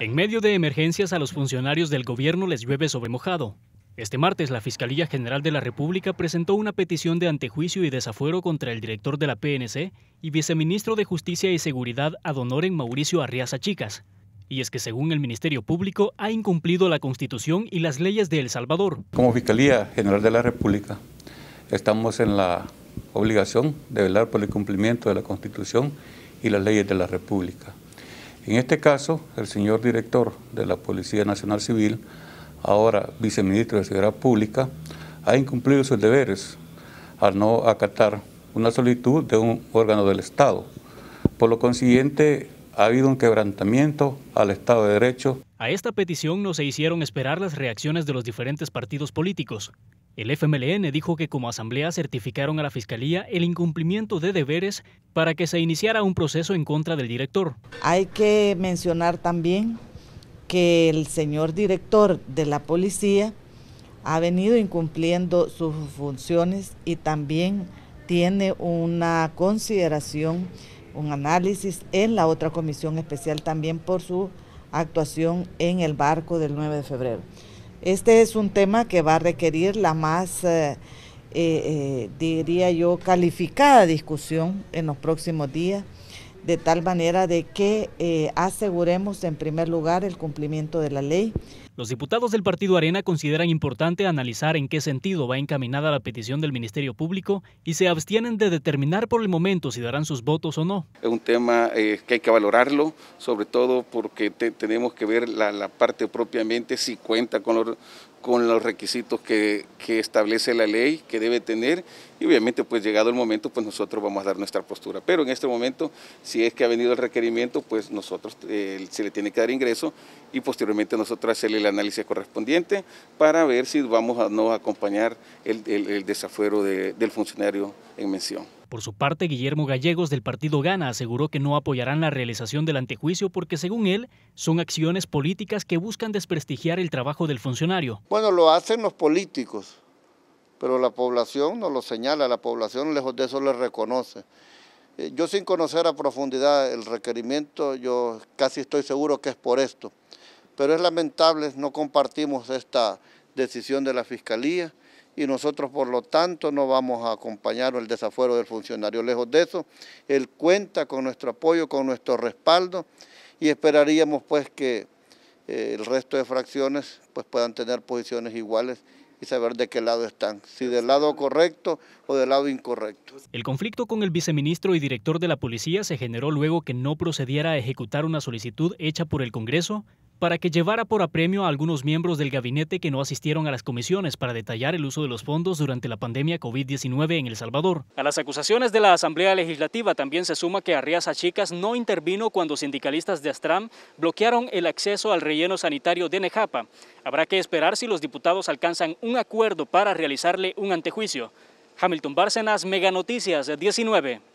En medio de emergencias a los funcionarios del gobierno les llueve sobre mojado. Este martes, la Fiscalía General de la República presentó una petición de antejuicio y desafuero contra el director de la PNC y viceministro de Justicia y Seguridad Adonoren Mauricio Arriaza Chicas. Y es que según el Ministerio Público ha incumplido la Constitución y las leyes de El Salvador. Como Fiscalía General de la República estamos en la obligación de velar por el cumplimiento de la Constitución y las leyes de la República. En este caso, el señor director de la Policía Nacional Civil, ahora viceministro de Seguridad Pública, ha incumplido sus deberes al no acatar una solicitud de un órgano del Estado. Por lo consiguiente, ha habido un quebrantamiento al Estado de Derecho. A esta petición no se hicieron esperar las reacciones de los diferentes partidos políticos, el FMLN dijo que como asamblea certificaron a la Fiscalía el incumplimiento de deberes para que se iniciara un proceso en contra del director. Hay que mencionar también que el señor director de la policía ha venido incumpliendo sus funciones y también tiene una consideración, un análisis en la otra comisión especial también por su actuación en el barco del 9 de febrero. Este es un tema que va a requerir la más, eh, eh, eh, diría yo, calificada discusión en los próximos días de tal manera de que eh, aseguremos en primer lugar el cumplimiento de la ley. Los diputados del Partido Arena consideran importante analizar en qué sentido va encaminada la petición del Ministerio Público y se abstienen de determinar por el momento si darán sus votos o no. Es un tema eh, que hay que valorarlo, sobre todo porque tenemos que ver la, parte propiamente si cuenta con los, con los requisitos que, que establece la ley que debe tener y obviamente pues llegado el momento pues nosotros vamos a dar nuestra postura, pero en este momento si es que ha venido el requerimiento pues nosotros eh, se le tiene que dar ingreso y posteriormente nosotros hacerle el análisis correspondiente para ver si vamos a no acompañar el, desafuero del funcionario en mención. Por su parte, Guillermo Gallegos del partido Gana aseguró que no apoyarán la realización del antejuicio porque, según él, son acciones políticas que buscan desprestigiar el trabajo del funcionario. Bueno, lo hacen los políticos pero la población nos lo señala, la población lejos de eso le reconoce. Eh, yo sin conocer a profundidad el requerimiento, yo casi estoy seguro que es por esto, pero es lamentable, no compartimos esta decisión de la Fiscalía y nosotros por lo tanto no vamos a acompañar el desafuero del funcionario. Lejos de eso, él cuenta con nuestro apoyo, con nuestro respaldo y esperaríamos pues que eh, el resto de fracciones pues puedan tener posiciones iguales saber de qué lado están, si del lado correcto o del lado incorrecto. El conflicto con el viceministro y director de la policía se generó luego que no procediera a ejecutar una solicitud hecha por el Congreso para que llevara por apremio a algunos miembros del gabinete que no asistieron a las comisiones para detallar el uso de los fondos durante la pandemia COVID-19 en El Salvador. A las acusaciones de la Asamblea Legislativa también se suma que Arriaza Chicas no intervino cuando sindicalistas de Astram bloquearon el acceso al relleno sanitario de Nejapa. Habrá que esperar si los diputados alcanzan un acuerdo para realizarle un antejuicio. Hamilton Bárcenas, Mega Noticias 19.